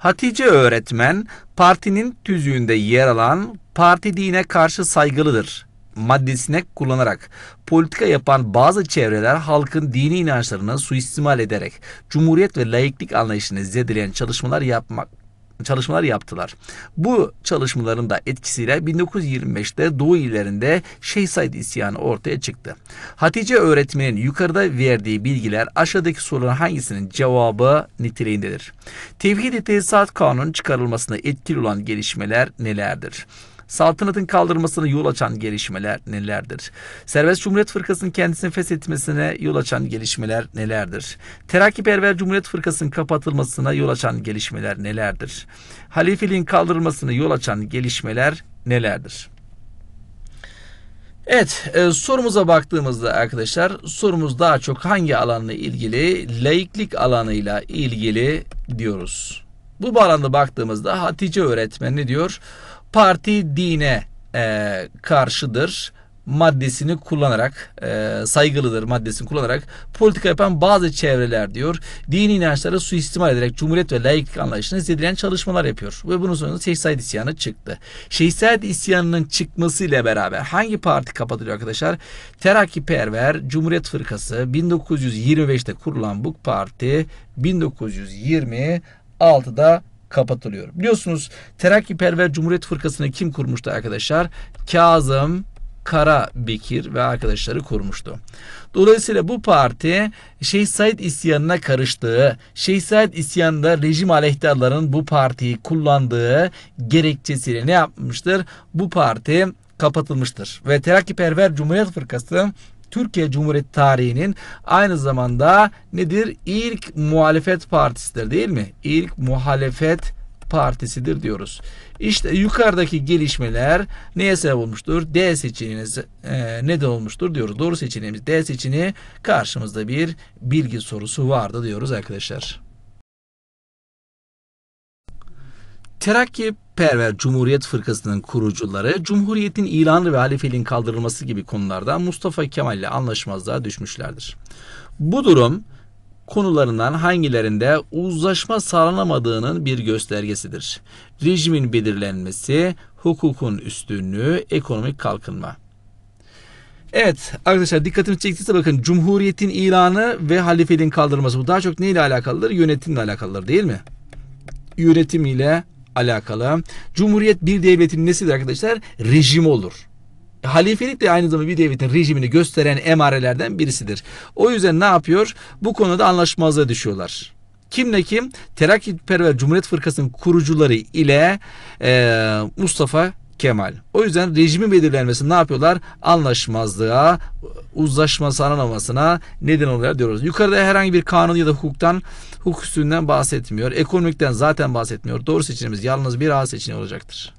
Hatice öğretmen partinin tüzüğünde yer alan parti dine karşı saygılıdır maddesine kullanarak politika yapan bazı çevreler halkın dini inançlarına suistimal ederek cumhuriyet ve laiklik anlayışını zedeleyen çalışmalar yapmak çalışmalar yaptılar. Bu çalışmaların da etkisiyle 1925'te Doğu illerinde Şeysaid isyanı ortaya çıktı. Hatice öğretmenin yukarıda verdiği bilgiler aşağıdaki soruların hangisinin cevabı niteliğindedir? Tevhid-i Tesisat Kanunu'nun çıkarılmasında etkili olan gelişmeler nelerdir? saltanatın kaldırmasına yol açan gelişmeler nelerdir? Serbest Cumhuriyet Fırkası'nın kendisini feshetmesine yol açan gelişmeler nelerdir? Terakkiperver Cumhuriyet Fırkası'nın kapatılmasına yol açan gelişmeler nelerdir? Halifeliğin kaldırılmasına yol açan gelişmeler nelerdir? Evet e, sorumuza baktığımızda arkadaşlar sorumuz daha çok hangi alanla ilgili? Laiklik alanıyla ilgili diyoruz. Bu bağlamda baktığımızda Hatice öğretmen ne diyor? parti dine e, karşıdır maddesini kullanarak e, saygılıdır maddesini kullanarak politika yapan bazı çevreler diyor dini inançları suistimal ederek cumhuriyet ve laiklik anlayışını zedeleyen çalışmalar yapıyor ve bunun sonunda Şehzade isyanı çıktı. Şehzade isyanının çıkmasıyla beraber hangi parti kapatılıyor arkadaşlar? Terakkiperver Cumhuriyet Fırkası 1925'te kurulan bu parti 1926'da kapatılıyor. Biliyorsunuz Terakkiperver Cumhuriyet Fırkası'nı kim kurmuştu arkadaşlar? Kazım Kara Bekir ve arkadaşları kurmuştu. Dolayısıyla bu parti Şeyh Said isyanına karıştığı, Şeyh Said isyanında rejim aleyhtarlarının bu partiyi kullandığı gerekçesiyle ne yapmıştır? Bu parti kapatılmıştır. Ve Terakkiperver Cumhuriyet Fırkası Türkiye Cumhuriyeti tarihinin aynı zamanda nedir? İlk muhalefet partisidir değil mi? İlk muhalefet partisidir diyoruz. İşte yukarıdaki gelişmeler neye sebep olmuştur? D seçeneğine e, neden olmuştur diyoruz. Doğru seçeneğimiz D seçeneği karşımızda bir bilgi sorusu vardı diyoruz arkadaşlar. Terakki Perver Cumhuriyet Fırkası'nın kurucuları, Cumhuriyet'in ilanı ve halifeliğin kaldırılması gibi konularda Mustafa Kemal ile anlaşmazlığa düşmüşlerdir. Bu durum konularından hangilerinde uzlaşma sağlanamadığının bir göstergesidir. Rejimin belirlenmesi, hukukun üstünlüğü, ekonomik kalkınma. Evet arkadaşlar dikkatimizi çektiyse bakın Cumhuriyet'in ilanı ve halifeliğin kaldırılması bu daha çok neyle alakalıdır? Yönetimle alakalıdır değil mi? Yönetimiyle alakalı. Cumhuriyet bir devletin nesidir arkadaşlar? Rejim olur. E, halifelik de aynı zamanda bir devletin rejimini gösteren emarelerden birisidir. O yüzden ne yapıyor? Bu konuda anlaşmazlığa düşüyorlar. Kimle kim? Terakkiperver Cumhuriyet Fırkası'nın kurucuları ile e, Mustafa kemal. O yüzden rejimin belirlenmesi ne yapıyorlar? Anlaşmazlığa, uzlaşma sağlanamasına neden oluyor diyoruz. Yukarıda herhangi bir kanun ya da hukuktan, hukuk üstünden bahsetmiyor. Ekonomikten zaten bahsetmiyor. Doğru seçeneğimiz yalnız bir A seçeneği olacaktır.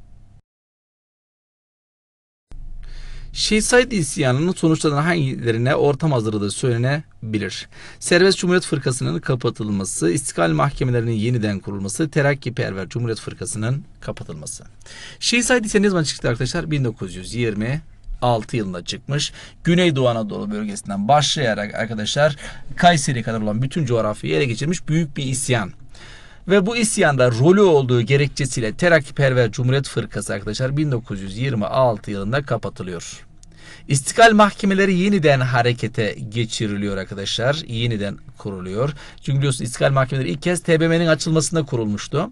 Şii isyanının sonuçlarından hangilerine ortam hazırladığı söylenebilir. Serbest Cumhuriyet Fırkası'nın kapatılması, istiklal mahkemelerinin yeniden kurulması, Terakkiperver Cumhuriyet Fırkası'nın kapatılması. Şii isyanı ne zaman çıktı arkadaşlar? 1920 6 yılında çıkmış. Güneydoğu Anadolu bölgesinden başlayarak arkadaşlar Kayseri'ye kadar olan bütün coğrafyayı ele geçirmiş büyük bir isyan ve bu isyanda rolü olduğu gerekçesiyle Terakkiperver Cumhuriyet Fırkası arkadaşlar 1926 yılında kapatılıyor. İstikal mahkemeleri yeniden harekete geçiriliyor arkadaşlar. Yeniden kuruluyor. Çünkü biliyorsunuz istikal mahkemeleri ilk kez TBMM'nin açılmasında kurulmuştu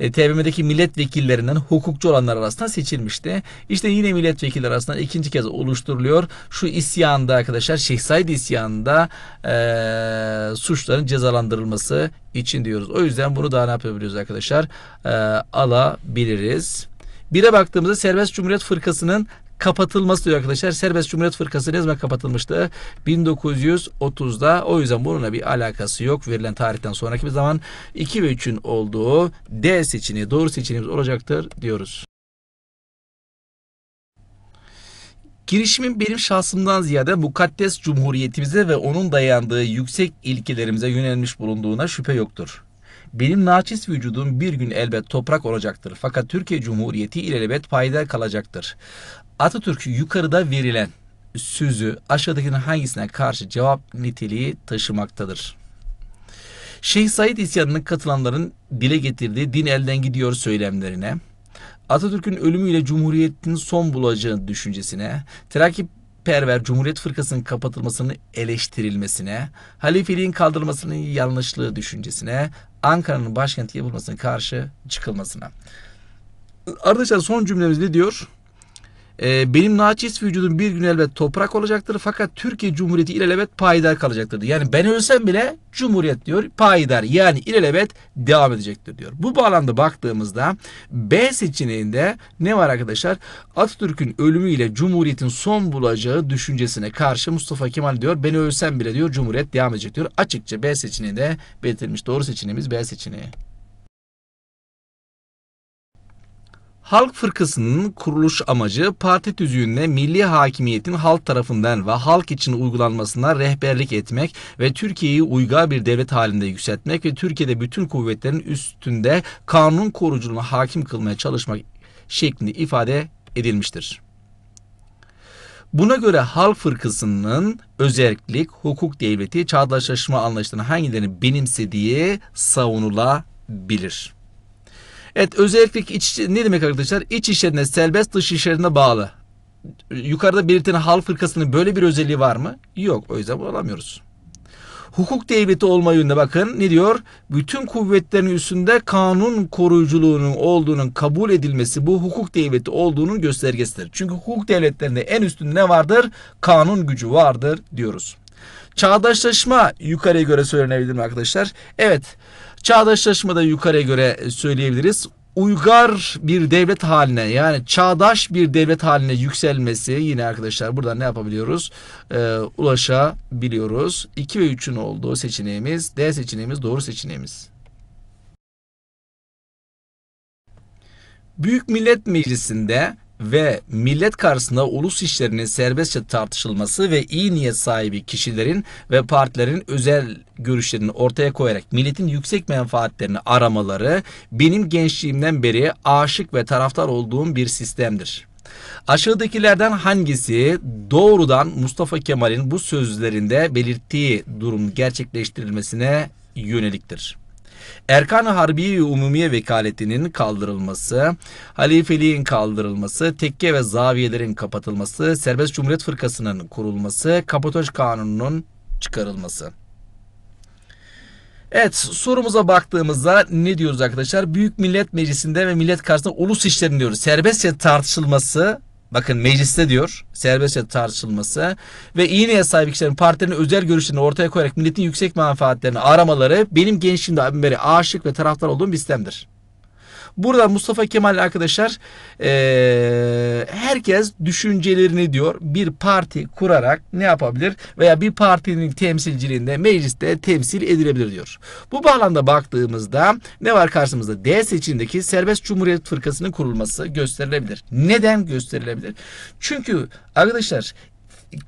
e, TBMM'deki milletvekillerinden hukukçu olanlar arasında seçilmişti. İşte yine milletvekilleri arasında ikinci kez oluşturuluyor. Şu isyanda arkadaşlar Şeyh Said isyanında e, suçların cezalandırılması için diyoruz. O yüzden bunu daha ne yapabiliyoruz arkadaşlar? E, alabiliriz. Bire baktığımızda Serbest Cumhuriyet Fırkası'nın kapatılması diyor arkadaşlar. Serbest Cumhuriyet Fırkası ne zaman kapatılmıştı? 1930'da. O yüzden bununla bir alakası yok. Verilen tarihten sonraki bir zaman 2 ve 3'ün olduğu D seçeneği doğru seçeneğimiz olacaktır diyoruz. Girişimin benim şahsımdan ziyade mukaddes cumhuriyetimize ve onun dayandığı yüksek ilkelerimize yönelmiş bulunduğuna şüphe yoktur. Benim naçiz vücudum bir gün elbet toprak olacaktır. Fakat Türkiye Cumhuriyeti ilelebet payidar kalacaktır. Atatürk'ü yukarıda verilen sözü aşağıdakinin hangisine karşı cevap niteliği taşımaktadır? Şeyh Said isyanına katılanların dile getirdiği din elden gidiyor söylemlerine, Atatürk'ün ölümüyle Cumhuriyet'in son bulacağı düşüncesine, Terakip perver Cumhuriyet Fırkası'nın kapatılmasının eleştirilmesine, halifeliğin kaldırılmasının yanlışlığı düşüncesine, Ankara'nın başkenti yapılmasına karşı çıkılmasına. Arkadaşlar son cümlemiz ne diyor? e, benim naçiz vücudum bir gün elbet toprak olacaktır fakat Türkiye Cumhuriyeti ilelebet payidar kalacaktır. Diyor. Yani ben ölsem bile Cumhuriyet diyor payidar yani ilelebet devam edecektir diyor. Bu bağlamda baktığımızda B seçeneğinde ne var arkadaşlar? Atatürk'ün ölümüyle Cumhuriyet'in son bulacağı düşüncesine karşı Mustafa Kemal diyor ben ölsem bile diyor Cumhuriyet devam edecek diyor. Açıkça B seçeneği de belirtilmiş. Doğru seçeneğimiz B seçeneği. Halk Fırkası'nın kuruluş amacı parti tüzüğünde milli hakimiyetin halk tarafından ve halk için uygulanmasına rehberlik etmek ve Türkiye'yi uygar bir devlet halinde yükseltmek ve Türkiye'de bütün kuvvetlerin üstünde kanun koruculuğuna hakim kılmaya çalışmak şeklinde ifade edilmiştir. Buna göre Halk Fırkası'nın özellik, hukuk devleti, çağdaşlaşma anlayışlarının hangilerini benimsediği savunulabilir. Evet özellik iç, ne demek arkadaşlar? İç işlerine serbest dış işlerine bağlı. Yukarıda belirtilen hal fırkasının böyle bir özelliği var mı? Yok. O yüzden alamıyoruz. Hukuk devleti olma yönünde bakın ne diyor? Bütün kuvvetlerin üstünde kanun koruyuculuğunun olduğunun kabul edilmesi bu hukuk devleti olduğunun göstergesidir. Çünkü hukuk devletlerinde en üstünde ne vardır? Kanun gücü vardır diyoruz. Çağdaşlaşma yukarıya göre söylenebilir mi arkadaşlar? Evet Çağdaşlaşma da yukarıya göre e, söyleyebiliriz. Uygar bir devlet haline yani çağdaş bir devlet haline yükselmesi yine arkadaşlar buradan ne yapabiliyoruz? Ee, ulaşabiliyoruz. 2 ve 3'ün olduğu seçeneğimiz D seçeneğimiz doğru seçeneğimiz. Büyük Millet Meclisi'nde ve millet karşısında ulus işlerinin serbestçe tartışılması ve iyi niyet sahibi kişilerin ve partilerin özel görüşlerini ortaya koyarak milletin yüksek menfaatlerini aramaları benim gençliğimden beri aşık ve taraftar olduğum bir sistemdir. Aşağıdakilerden hangisi doğrudan Mustafa Kemal'in bu sözlerinde belirttiği durum gerçekleştirilmesine yöneliktir? Erkan Harbi Umumiye Vekaleti'nin kaldırılması, halifeliğin kaldırılması, tekke ve zaviyelerin kapatılması, Serbest Cumhuriyet Fırkası'nın kurulması, Kapatoş Kanunu'nun çıkarılması. Evet sorumuza baktığımızda ne diyoruz arkadaşlar? Büyük Millet Meclisi'nde ve millet karşısında ulus işlerin diyoruz. Serbestçe tartışılması Bakın mecliste diyor serbestçe tartışılması ve iyi niyet sahibi kişilerin partilerin özel görüşlerini ortaya koyarak milletin yüksek menfaatlerini aramaları benim gençliğimde abim beri aşık ve taraftar olduğum bir sistemdir. Burada Mustafa Kemal arkadaşlar e, herkes düşüncelerini diyor bir parti kurarak ne yapabilir veya bir partinin temsilciliğinde mecliste temsil edilebilir diyor. Bu bağlamda baktığımızda ne var karşımızda? D seçimindeki Serbest Cumhuriyet Fırkası'nın kurulması gösterilebilir. Neden gösterilebilir? Çünkü arkadaşlar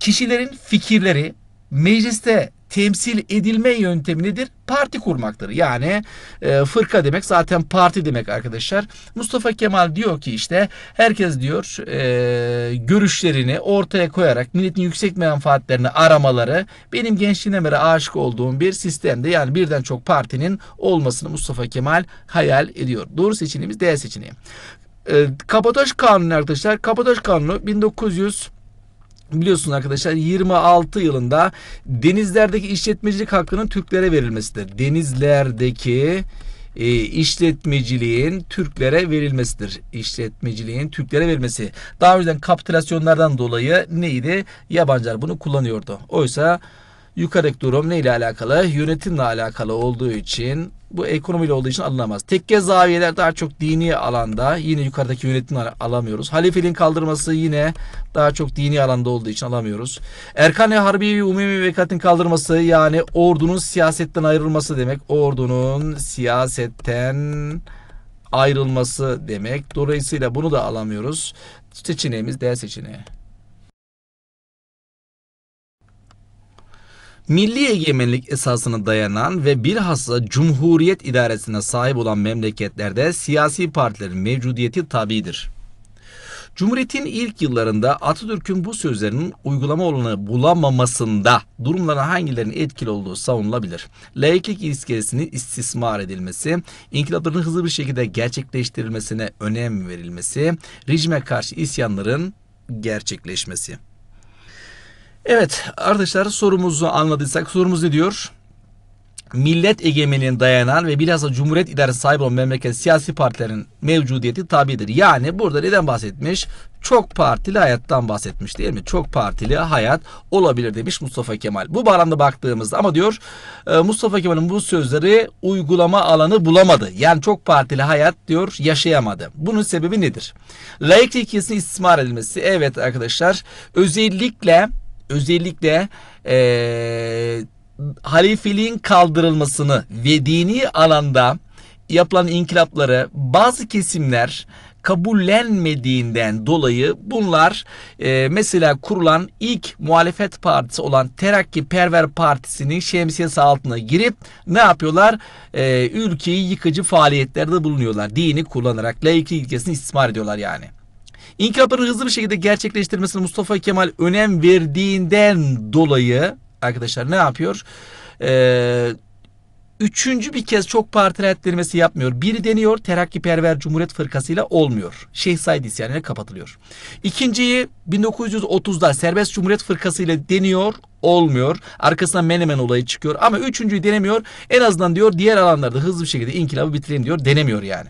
kişilerin fikirleri mecliste temsil edilme yöntemi nedir? Parti kurmaktır. Yani e, fırka demek zaten parti demek arkadaşlar. Mustafa Kemal diyor ki işte herkes diyor e, görüşlerini ortaya koyarak milletin yüksek menfaatlerini aramaları benim gençliğine beri aşık olduğum bir sistemde yani birden çok partinin olmasını Mustafa Kemal hayal ediyor. Doğru seçeneğimiz D seçeneği. E, Kapadoş Kanunu arkadaşlar. Kapadoş Kanunu 1900 biliyorsunuz arkadaşlar 26 yılında denizlerdeki işletmecilik hakkının Türklere verilmesidir. Denizlerdeki e, işletmeciliğin Türklere verilmesidir. İşletmeciliğin Türklere verilmesi. Daha önceden kapitülasyonlardan dolayı neydi? Yabancılar bunu kullanıyordu. Oysa yukarıdaki durum neyle alakalı? Yönetimle alakalı olduğu için bu ekonomiyle olduğu için alınamaz. Tekke zaviyeler daha çok dini alanda yine yukarıdaki yönetimi alamıyoruz. Halifeliğin kaldırması yine daha çok dini alanda olduğu için alamıyoruz. Erkan-ı Harbi ve Umumi Vekat'ın kaldırması yani ordunun siyasetten ayrılması demek. Ordunun siyasetten ayrılması demek. Dolayısıyla bunu da alamıyoruz. Seçeneğimiz D seçeneği. Milli egemenlik esasına dayanan ve bilhassa cumhuriyet idaresine sahip olan memleketlerde siyasi partilerin mevcudiyeti tabidir. Cumhuriyetin ilk yıllarında Atatürk'ün bu sözlerinin uygulama olanı bulamamasında durumlara hangilerinin etkili olduğu savunulabilir. Laiklik ilişkisinin istismar edilmesi, inkılapların hızlı bir şekilde gerçekleştirilmesine önem verilmesi, rejime karşı isyanların gerçekleşmesi. Evet arkadaşlar sorumuzu anladıysak sorumuz ne diyor? Millet egemenliğine dayanan ve bilhassa Cumhuriyet idaresi sahibi olan memleket siyasi partilerin mevcudiyeti tabidir. Yani burada neden bahsetmiş? Çok partili hayattan bahsetmiş değil mi? Çok partili hayat olabilir demiş Mustafa Kemal. Bu bağlamda baktığımızda ama diyor e, Mustafa Kemal'in bu sözleri uygulama alanı bulamadı. Yani çok partili hayat diyor yaşayamadı. Bunun sebebi nedir? Layıklık ilkesinin istismar edilmesi. Evet arkadaşlar özellikle özellikle e, halifeliğin kaldırılmasını ve dini alanda yapılan inkılapları bazı kesimler kabullenmediğinden dolayı bunlar e, mesela kurulan ilk muhalefet partisi olan Terakki Perver Partisi'nin şemsiyesi altına girip ne yapıyorlar? E, ülkeyi yıkıcı faaliyetlerde bulunuyorlar. Dini kullanarak laiklik ilkesini istismar ediyorlar yani. İnkılapların hızlı bir şekilde gerçekleştirmesine Mustafa Kemal önem verdiğinden dolayı arkadaşlar ne yapıyor? Ee, üçüncü bir kez çok parti denetlemesi yapmıyor. Biri deniyor terakkiperver Cumhuriyet Fırkası'yla olmuyor. Şeyh Said isyanıyla kapatılıyor. İkinciyi 1930'da Serbest Cumhuriyet Fırkası ile deniyor olmuyor. Arkasından Menemen olayı çıkıyor ama üçüncüyü denemiyor. En azından diyor diğer alanlarda hızlı bir şekilde inkılabı bitireyim diyor. Denemiyor yani.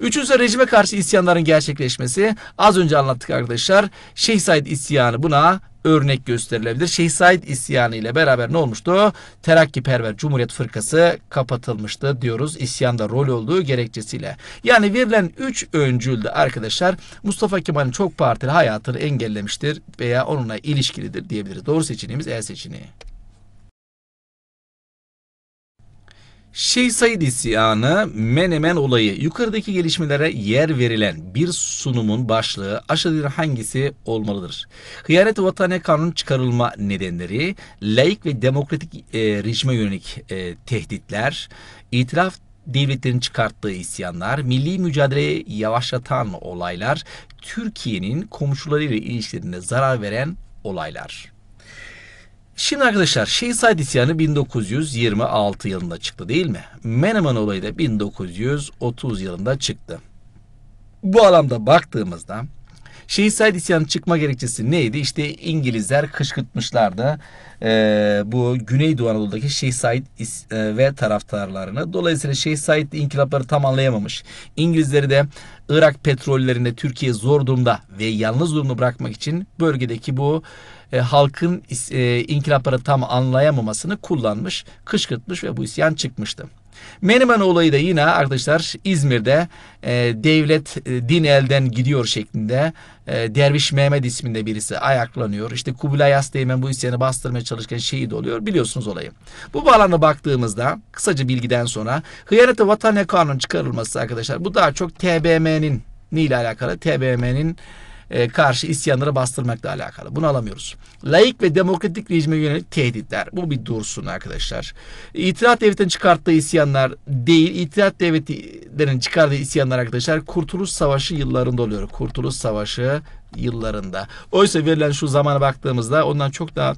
Üçüncüsü rejime karşı isyanların gerçekleşmesi. Az önce anlattık arkadaşlar. Şeyh Said isyanı buna örnek gösterilebilir. Şeyh Said isyanı ile beraber ne olmuştu? Terakki perver Cumhuriyet Fırkası kapatılmıştı diyoruz isyanda rol olduğu gerekçesiyle. Yani verilen 3 öncüldü arkadaşlar Mustafa Kemal'in çok partili hayatını engellemiştir veya onunla ilişkilidir diyebiliriz. Doğru seçeneğimiz E seçeneği. Şeyh Said isyanı, Menemen olayı yukarıdaki gelişmelere yer verilen bir sunumun başlığı aşağıdaki hangisi olmalıdır? Hıyanet vatane kanun çıkarılma nedenleri, laik ve demokratik e, rejime yönelik e, tehditler, itiraf devletlerin çıkarttığı isyanlar, milli mücadeleyi yavaşlatan olaylar, Türkiye'nin komşularıyla ilişkilerine zarar veren olaylar. Şimdi arkadaşlar Şehzade İsyanı 1926 yılında çıktı değil mi? Menemen olayı da 1930 yılında çıktı. Bu alanda baktığımızda Şehitsayt isyanı çıkma gerekçesi neydi? İşte İngilizler kışkırtmışlardı e, bu Güneydoğu Anadolu'daki Şehitsayt e, ve taraftarlarını. Dolayısıyla Şehitsayt inkılapları tam anlayamamış. İngilizleri de Irak petrollerinde Türkiye zor durumda ve yalnız durumda bırakmak için bölgedeki bu e, halkın e, inkılapları tam anlayamamasını kullanmış, kışkırtmış ve bu isyan çıkmıştı. Menemen olayı da yine arkadaşlar İzmir'de e, devlet e, din elden gidiyor şeklinde e, Derviş Mehmet isminde birisi ayaklanıyor. İşte Kubilay Aslıyemen bu isyanı bastırmaya çalışırken şehit oluyor. Biliyorsunuz olayı. Bu bağlamda baktığımızda kısaca bilgiden sonra hıyanete vatan kanun çıkarılması arkadaşlar bu daha çok TBM'nin ile alakalı TBM'nin e, karşı isyanları bastırmakla alakalı. Bunu alamıyoruz. Laik ve demokratik rejime yönelik tehditler. Bu bir dursun arkadaşlar. İtirat devletinin çıkarttığı isyanlar değil. İtirat devletlerin çıkardığı isyanlar arkadaşlar Kurtuluş Savaşı yıllarında oluyor. Kurtuluş Savaşı yıllarında. Oysa verilen şu zamana baktığımızda ondan çok daha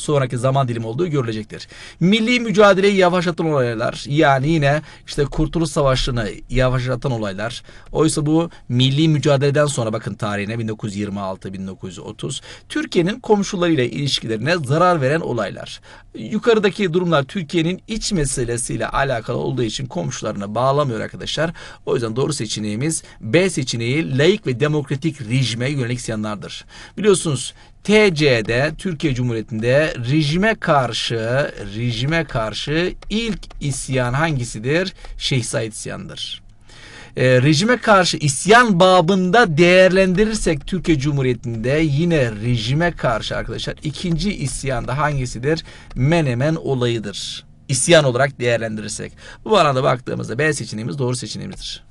sonraki zaman dilimi olduğu görülecektir. Milli mücadeleyi yavaşlatan olaylar yani yine işte Kurtuluş Savaşı'nı yavaşlatan olaylar. Oysa bu milli mücadeleden sonra bakın tarihine 1926-1930 Türkiye'nin komşularıyla ilişkilerine zarar veren olaylar. Yukarıdaki durumlar Türkiye'nin iç meselesiyle alakalı olduğu için komşularına bağlamıyor arkadaşlar. O yüzden doğru seçeneğimiz B seçeneği laik ve demokratik rejime yönelik isyanlardır. Biliyorsunuz TC'de Türkiye Cumhuriyeti'nde rejime karşı rejime karşı ilk isyan hangisidir? Şeyh Said isyanıdır. E, ee, rejime karşı isyan babında değerlendirirsek Türkiye Cumhuriyeti'nde yine rejime karşı arkadaşlar ikinci isyan da hangisidir? Menemen olayıdır. İsyan olarak değerlendirirsek. Bu arada baktığımızda B seçeneğimiz doğru seçeneğimizdir.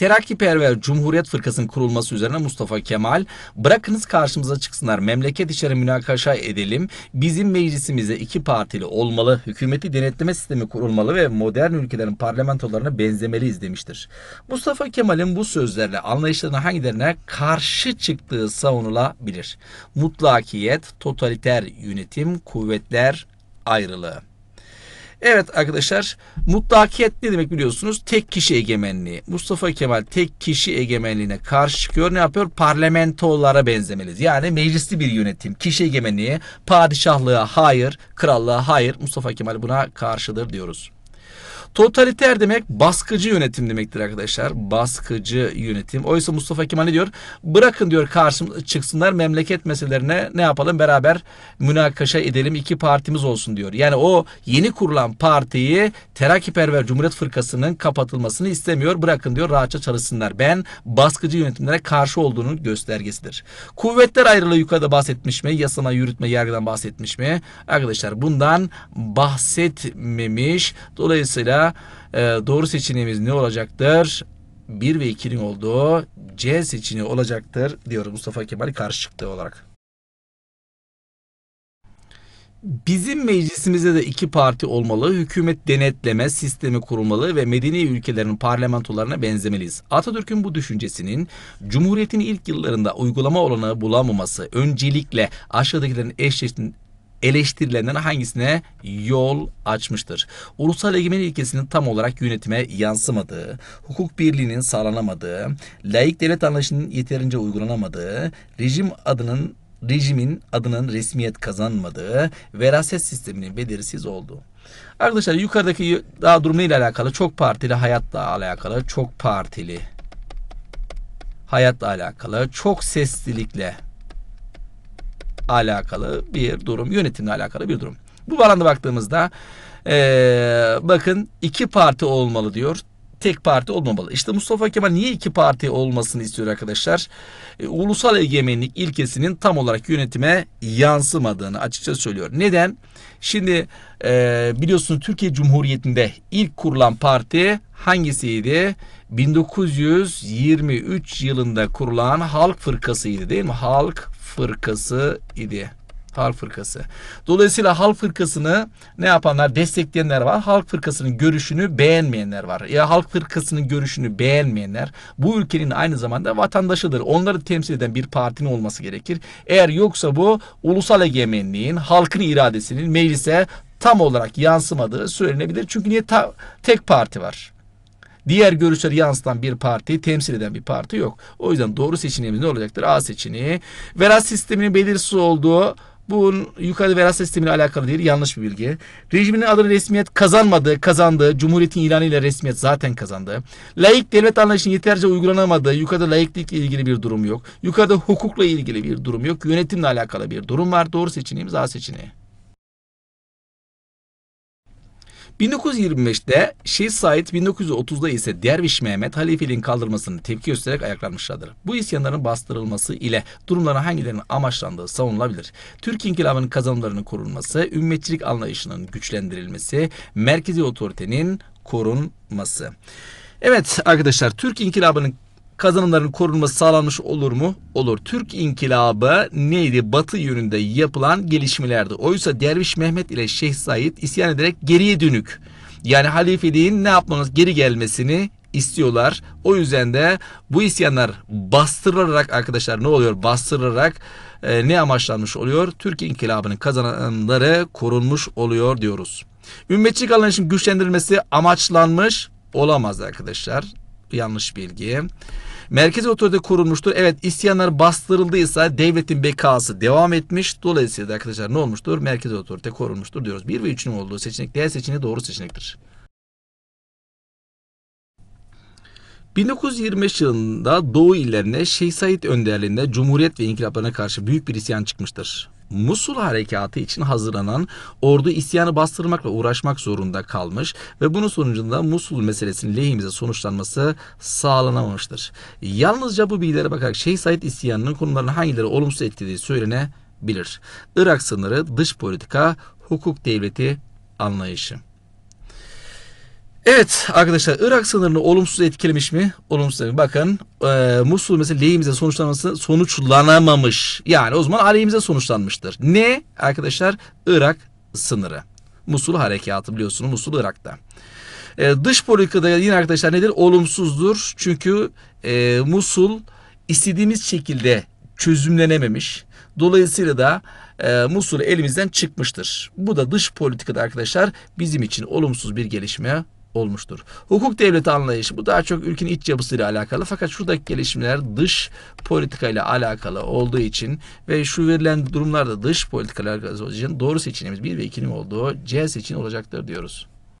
Terakkiperver Cumhuriyet Fırkası'nın kurulması üzerine Mustafa Kemal, bırakınız karşımıza çıksınlar, memleket içeri münakaşa edelim, bizim meclisimize iki partili olmalı, hükümeti denetleme sistemi kurulmalı ve modern ülkelerin parlamentolarına benzemeliyiz demiştir. Mustafa Kemal'in bu sözlerle anlayışlarına hangilerine karşı çıktığı savunulabilir. Mutlakiyet, totaliter yönetim, kuvvetler ayrılığı. Evet arkadaşlar mutlakiyet ne demek biliyorsunuz? Tek kişi egemenliği. Mustafa Kemal tek kişi egemenliğine karşı çıkıyor. Ne yapıyor? Parlamentolara benzemeliyiz. Yani meclisli bir yönetim. Kişi egemenliği, padişahlığa hayır, krallığa hayır. Mustafa Kemal buna karşıdır diyoruz. Totaliter demek baskıcı yönetim demektir arkadaşlar. Baskıcı yönetim. Oysa Mustafa Kemal ne diyor? Bırakın diyor karşım çıksınlar memleket meselelerine ne yapalım beraber münakaşa edelim iki partimiz olsun diyor. Yani o yeni kurulan partiyi terakkiperver Cumhuriyet Fırkası'nın kapatılmasını istemiyor. Bırakın diyor rahatça çalışsınlar. Ben baskıcı yönetimlere karşı olduğunun göstergesidir. Kuvvetler ayrılığı yukarıda bahsetmiş mi? Yasama, yürütme, yargıdan bahsetmiş mi? Arkadaşlar bundan bahsetmemiş. Dolayısıyla Dolayısıyla e, doğru seçeneğimiz ne olacaktır? 1 ve 2'nin olduğu C seçeneği olacaktır diyor Mustafa Kemal karşı çıktığı olarak. Bizim meclisimizde de iki parti olmalı, hükümet denetleme sistemi kurulmalı ve medeni ülkelerin parlamentolarına benzemeliyiz. Atatürk'ün bu düşüncesinin Cumhuriyet'in ilk yıllarında uygulama olanağı bulamaması öncelikle aşağıdakilerin eşleştirilmesi eleştirilerinden hangisine yol açmıştır? Ulusal egemen ilkesinin tam olarak yönetime yansımadığı, hukuk birliğinin sağlanamadığı, laik devlet anlayışının yeterince uygulanamadığı, rejim adının rejimin adının resmiyet kazanmadığı, veraset sisteminin belirsiz olduğu. Arkadaşlar yukarıdaki daha durumuyla alakalı çok partili hayatla alakalı çok partili hayatla alakalı çok seslilikle alakalı bir durum. Yönetimle alakalı bir durum. Bu bağlamda baktığımızda ee, bakın iki parti olmalı diyor tek parti olmamalı. İşte Mustafa Kemal niye iki parti olmasını istiyor arkadaşlar? E, ulusal egemenlik ilkesinin tam olarak yönetime yansımadığını açıkça söylüyor. Neden? Şimdi e, biliyorsunuz Türkiye Cumhuriyeti'nde ilk kurulan parti hangisiydi? 1923 yılında kurulan Halk Fırkası'ydı değil mi? Halk fırkası idi. Halk Fırkası. Dolayısıyla Halk Fırkası'nı ne yapanlar? Destekleyenler var. Halk Fırkası'nın görüşünü beğenmeyenler var. Ya Halk Fırkası'nın görüşünü beğenmeyenler bu ülkenin aynı zamanda vatandaşıdır. Onları temsil eden bir partinin olması gerekir. Eğer yoksa bu ulusal egemenliğin, halkın iradesinin meclise tam olarak yansımadığı söylenebilir. Çünkü niye ta, tek parti var? diğer görüşleri yansıtan bir parti temsil eden bir parti yok. O yüzden doğru seçeneğimiz ne olacaktır? A seçeneği. Veras sisteminin belirsiz olduğu bu yukarıda veraset sistemiyle alakalı değil. Yanlış bir bilgi. Rejimin adını resmiyet kazanmadı, kazandı. Cumhuriyetin ilanıyla resmiyet zaten kazandı. Layık devlet anlayışının yeterince uygulanamadığı, yukarıda laiklikle ilgili bir durum yok. Yukarıda hukukla ilgili bir durum yok. Yönetimle alakalı bir durum var. Doğru seçeneğimiz A seçeneği. 1925'te Şeyh Said, 1930'da ise Derviş Mehmet halifeliğin kaldırmasını tepki göstererek ayaklanmışlardır. Bu isyanların bastırılması ile durumların hangilerinin amaçlandığı savunulabilir. Türk inkılabının kazanımlarının korunması, ümmetçilik anlayışının güçlendirilmesi, merkezi otoritenin korunması. Evet arkadaşlar Türk inkılabının kazanımların korunması sağlanmış olur mu? Olur. Türk inkılabı neydi? Batı yönünde yapılan gelişmelerdi. Oysa Derviş Mehmet ile Şeyh Said isyan ederek geriye dönük. Yani halifeliğin ne yapmanız geri gelmesini istiyorlar. O yüzden de bu isyanlar bastırılarak arkadaşlar ne oluyor? Bastırılarak e, ne amaçlanmış oluyor? Türk inkılabının kazananları korunmuş oluyor diyoruz. Ümmetçilik anlayışının güçlendirilmesi amaçlanmış olamaz arkadaşlar. Yanlış bilgi. Merkez otorite kurulmuştur. Evet isyanlar bastırıldıysa devletin bekası devam etmiş. Dolayısıyla arkadaşlar ne olmuştur? Merkez otorite korunmuştur diyoruz. 1 ve 3'ün olduğu seçenek diğer seçeneği doğru seçenektir. 1925 yılında Doğu illerine Şeyh Said önderliğinde Cumhuriyet ve inkılaplarına karşı büyük bir isyan çıkmıştır. Musul harekatı için hazırlanan ordu isyanı bastırmakla uğraşmak zorunda kalmış ve bunun sonucunda Musul meselesinin lehimize sonuçlanması sağlanamamıştır. Yalnızca bu bilgilere bakarak Şeyh Said isyanının konularını hangileri olumsuz etkilediği söylenebilir. Irak sınırı, dış politika, hukuk devleti anlayışı. Evet arkadaşlar Irak sınırını olumsuz etkilemiş mi? Olumsuz mi? Bakın e, Musul mesela lehimize sonuçlanması sonuçlanamamış. Yani o zaman aleyhimize sonuçlanmıştır. Ne arkadaşlar? Irak sınırı. Musul harekatı biliyorsunuz Musul Irak'ta. E, dış politikada yine arkadaşlar nedir? Olumsuzdur. Çünkü e, Musul istediğimiz şekilde çözümlenememiş. Dolayısıyla da e, Musul elimizden çıkmıştır. Bu da dış politikada arkadaşlar bizim için olumsuz bir gelişme olmuştur. Hukuk devleti anlayışı bu daha çok ülkenin iç yapısıyla alakalı fakat şuradaki gelişmeler dış politika ile alakalı olduğu için ve şu verilen durumlarda dış politikalar olduğu için doğru seçeneğimiz 1 ve 2'nin olduğu C seçeneği olacaktır diyoruz.